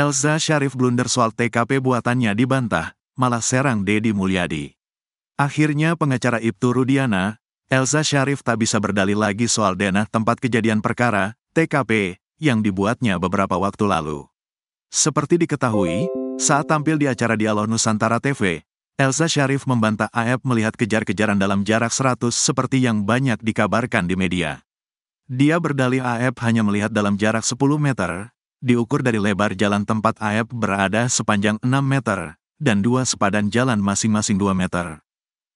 Elsa Sharif blunder soal TKP buatannya dibantah, malah serang Dedi Mulyadi. Akhirnya pengacara Ibtu Rudiana, Elsa Sharif tak bisa berdalih lagi soal denah tempat kejadian perkara, TKP, yang dibuatnya beberapa waktu lalu. Seperti diketahui, saat tampil di acara Dialog Nusantara TV, Elsa Sharif membantah AF melihat kejar-kejaran dalam jarak 100 seperti yang banyak dikabarkan di media. Dia berdalih AF hanya melihat dalam jarak 10 meter, diukur dari lebar jalan tempat Aep berada sepanjang 6 meter, dan dua sepadan jalan masing-masing 2 meter.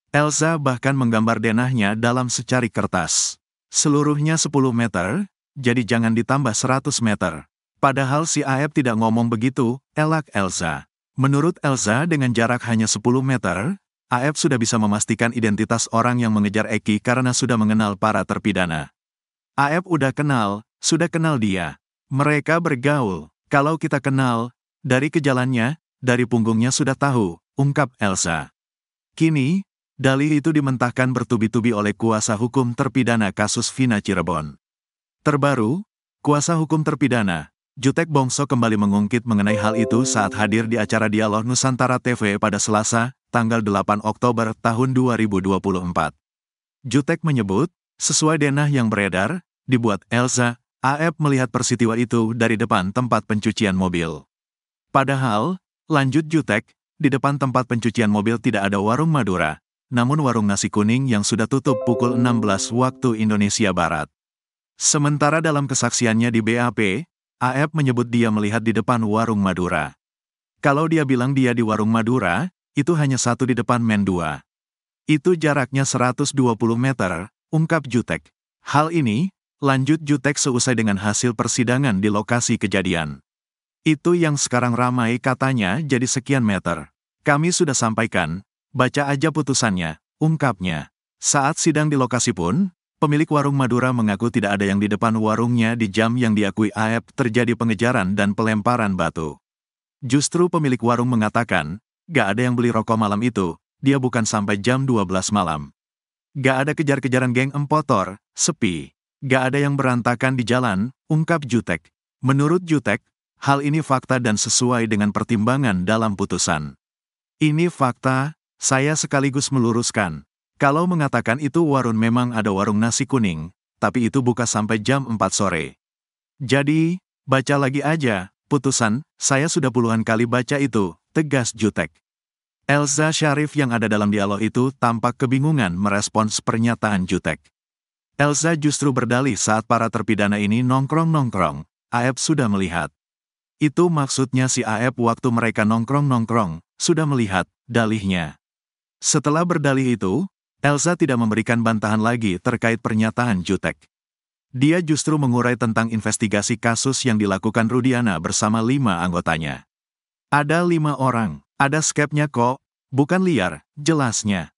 Elsa bahkan menggambar denahnya dalam secari kertas. Seluruhnya 10 meter, jadi jangan ditambah 100 meter. Padahal si Aep tidak ngomong begitu, elak Elsa. Menurut Elsa dengan jarak hanya 10 meter, AF sudah bisa memastikan identitas orang yang mengejar Eki karena sudah mengenal para terpidana. AF udah kenal, sudah kenal dia. Mereka bergaul. Kalau kita kenal, dari kejalannya, dari punggungnya sudah tahu, ungkap Elsa. Kini, dalih itu dimentahkan bertubi-tubi oleh kuasa hukum terpidana kasus Vina Cirebon. Terbaru, kuasa hukum terpidana, Jutek Bongso kembali mengungkit mengenai hal itu saat hadir di acara Dialog Nusantara TV pada Selasa, tanggal 8 Oktober tahun 2024. Jutek menyebut, sesuai denah yang beredar, dibuat Elsa Aep melihat persitiwa itu dari depan tempat pencucian mobil. Padahal, lanjut Jutek, di depan tempat pencucian mobil tidak ada warung Madura, namun warung nasi kuning yang sudah tutup pukul 16 waktu Indonesia Barat. Sementara dalam kesaksiannya di BAP, Aep menyebut dia melihat di depan warung Madura. Kalau dia bilang dia di warung Madura, itu hanya satu di depan Men 2. Itu jaraknya 120 meter, ungkap Jutek. Hal ini, Lanjut Jutek seusai dengan hasil persidangan di lokasi kejadian. Itu yang sekarang ramai katanya jadi sekian meter. Kami sudah sampaikan, baca aja putusannya, ungkapnya. Saat sidang di lokasi pun, pemilik warung Madura mengaku tidak ada yang di depan warungnya di jam yang diakui AEP terjadi pengejaran dan pelemparan batu. Justru pemilik warung mengatakan, gak ada yang beli rokok malam itu, dia bukan sampai jam 12 malam. Gak ada kejar-kejaran geng empotor, sepi gak ada yang berantakan di jalan, ungkap Jutek. Menurut Jutek, hal ini fakta dan sesuai dengan pertimbangan dalam putusan. Ini fakta, saya sekaligus meluruskan. Kalau mengatakan itu warung memang ada warung nasi kuning, tapi itu buka sampai jam 4 sore. Jadi, baca lagi aja, putusan, saya sudah puluhan kali baca itu, tegas Jutek. Elsa Syarif yang ada dalam dialog itu tampak kebingungan merespons pernyataan Jutek. Elsa justru berdalih saat para terpidana ini nongkrong-nongkrong, Aep sudah melihat. Itu maksudnya si Aep waktu mereka nongkrong-nongkrong, sudah melihat, dalihnya. Setelah berdalih itu, Elsa tidak memberikan bantahan lagi terkait pernyataan Jutek. Dia justru mengurai tentang investigasi kasus yang dilakukan Rudiana bersama lima anggotanya. Ada lima orang, ada skepnya kok, bukan liar, jelasnya.